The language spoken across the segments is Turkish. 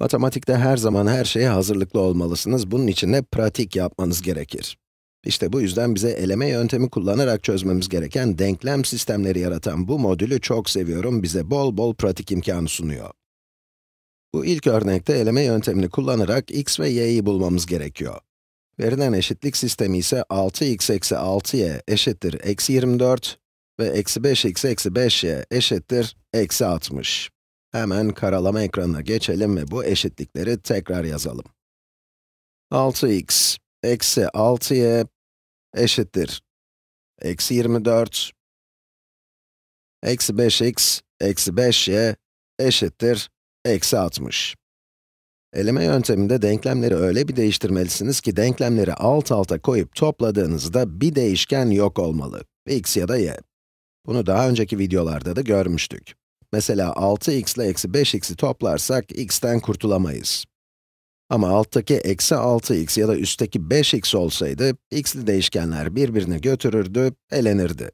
Matematikte her zaman her şeye hazırlıklı olmalısınız. Bunun için de pratik yapmanız gerekir. İşte bu yüzden bize eleme yöntemi kullanarak çözmemiz gereken denklem sistemleri yaratan bu modülü çok seviyorum. Bize bol bol pratik imkanı sunuyor. Bu ilk örnekte eleme yöntemini kullanarak x ve y'yi bulmamız gerekiyor. Verilen eşitlik sistemi ise 6x eksi 6y eşittir eksi 24 ve eksi 5x eksi 5y eşittir eksi 60. Hemen karalama ekranına geçelim ve bu eşitlikleri tekrar yazalım. 6x eksi 6y eşittir. Eksi 24 eksi 5x eksi 5y eşittir eksi 60. Eleme yönteminde denklemleri öyle bir değiştirmelisiniz ki denklemleri alt alta koyup topladığınızda bir değişken yok olmalı, x ya da y. Bunu daha önceki videolarda da görmüştük. Mesela 6x ile eksi 5x'i toplarsak x'ten kurtulamayız. Ama alttaki eksi 6x ya da üstteki 5x olsaydı, x'li değişkenler birbirini götürürdü, elenirdi.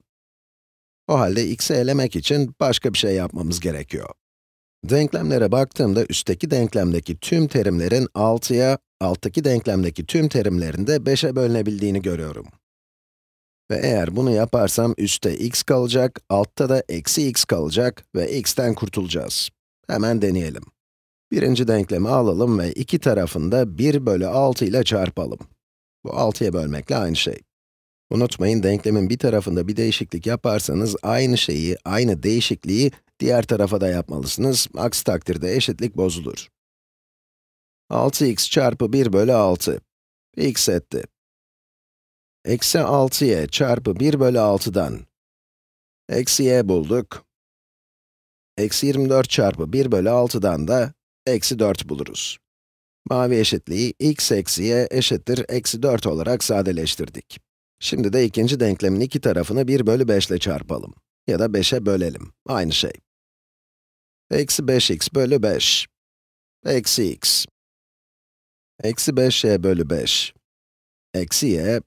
O halde x'i elemek için başka bir şey yapmamız gerekiyor. Denklemlere baktığımda üstteki denklemdeki tüm terimlerin 6'ya, alttaki denklemdeki tüm terimlerin de 5'e bölünebildiğini görüyorum. Ve eğer bunu yaparsam üstte x kalacak, altta da eksi x kalacak ve x'ten kurtulacağız. Hemen deneyelim. Birinci denklemi alalım ve iki tarafında 1 bölü 6 ile çarpalım. Bu 6'ya bölmekle aynı şey. Unutmayın, denklemin bir tarafında bir değişiklik yaparsanız, aynı şeyi, aynı değişikliği diğer tarafa da yapmalısınız. Aksi takdirde eşitlik bozulur. 6x çarpı 1 bölü 6. x etti. Eksi 6y çarpı 1 bölü 6'dan eksi y bulduk. Eksi 24 çarpı 1 bölü 6'dan da eksi 4 buluruz. Mavi eşitliği x eksi y eşittir eksi 4 olarak sadeleştirdik. Şimdi de ikinci denklemin iki tarafını 1 bölü 5 ile çarpalım. Ya da 5'e bölelim. Aynı şey. Eksi 5x bölü 5. Eksi x. Eksi 5y bölü 5. Eksi y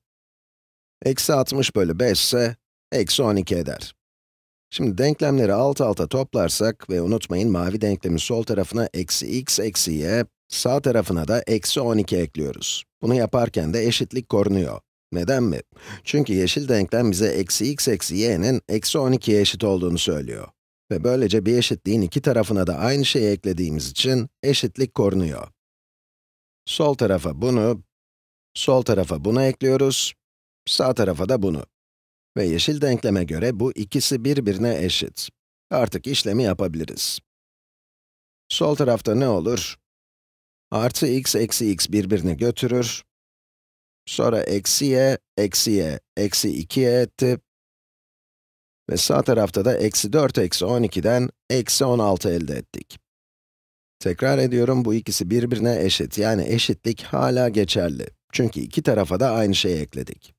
Eksi 60 bölü 5 ise eksi 12 eder. Şimdi denklemleri alt alta toplarsak ve unutmayın mavi denklemin sol tarafına eksi x eksi y, sağ tarafına da eksi 12 ekliyoruz. Bunu yaparken de eşitlik korunuyor. Neden mi? Çünkü yeşil denklem bize eksi x eksi y'nin eksi 12'ye eşit olduğunu söylüyor. Ve böylece bir eşitliğin iki tarafına da aynı şeyi eklediğimiz için eşitlik korunuyor. Sol tarafa bunu, sol tarafa bunu ekliyoruz Sağ tarafa da bunu. Ve yeşil denkleme göre bu ikisi birbirine eşit. Artık işlemi yapabiliriz. Sol tarafta ne olur? Artı x eksi x birbirini götürür. Sonra eksi y, eksi y, eksi 2y etti. Ve sağ tarafta da eksi 4 eksi 12'den eksi 16 elde ettik. Tekrar ediyorum, bu ikisi birbirine eşit, yani eşitlik hala geçerli. Çünkü iki tarafa da aynı şeyi ekledik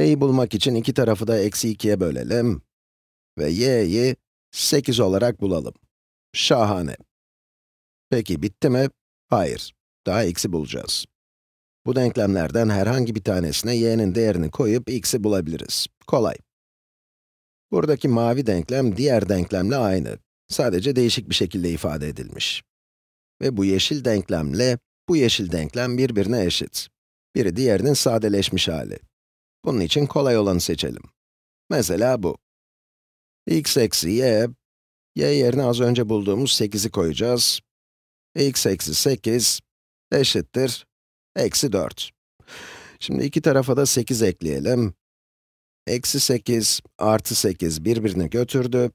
y'yi bulmak için iki tarafı da eksi 2'ye bölelim. Ve y'yi 8 olarak bulalım. Şahane. Peki bitti mi? Hayır. Daha x'i bulacağız. Bu denklemlerden herhangi bir tanesine y'nin değerini koyup x'i bulabiliriz. Kolay. Buradaki mavi denklem diğer denklemle aynı. Sadece değişik bir şekilde ifade edilmiş. Ve bu yeşil denklemle bu yeşil denklem birbirine eşit. Biri diğerinin sadeleşmiş hali. Bunun için kolay olanı seçelim. Mesela bu. x eksi y, y yerine az önce bulduğumuz 8'i koyacağız. x eksi 8 eşittir eksi 4. Şimdi iki tarafa da 8 ekleyelim. Eksi 8 artı 8 birbirini götürdü.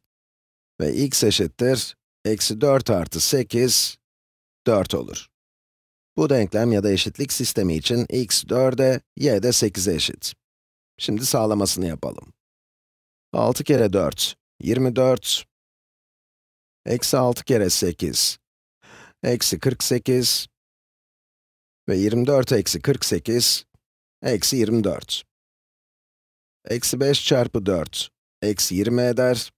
Ve x eşittir eksi 4 artı 8, 4 olur. Bu denklem ya da eşitlik sistemi için x 4'e, y de 8'e eşit. Şimdi sağlamasını yapalım. 6 kere 4, 24. Eksi 6 kere 8, eksi 48. Ve 24 eksi 48, eksi 24. Eksi 5 çarpı 4, eksi 20 eder.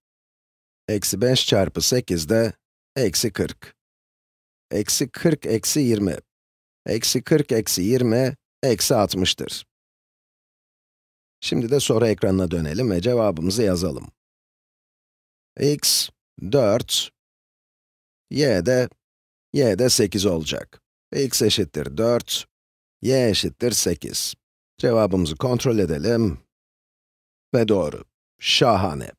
Eksi 5 çarpı 8 de, eksi 40. Eksi 40 eksi 20. Eksi 40 eksi 20, eksi 60'tır. Şimdi de soru ekranına dönelim ve cevabımızı yazalım. x 4, y de, y de 8 olacak. x eşittir 4, y eşittir 8. Cevabımızı kontrol edelim. Ve doğru. Şahane.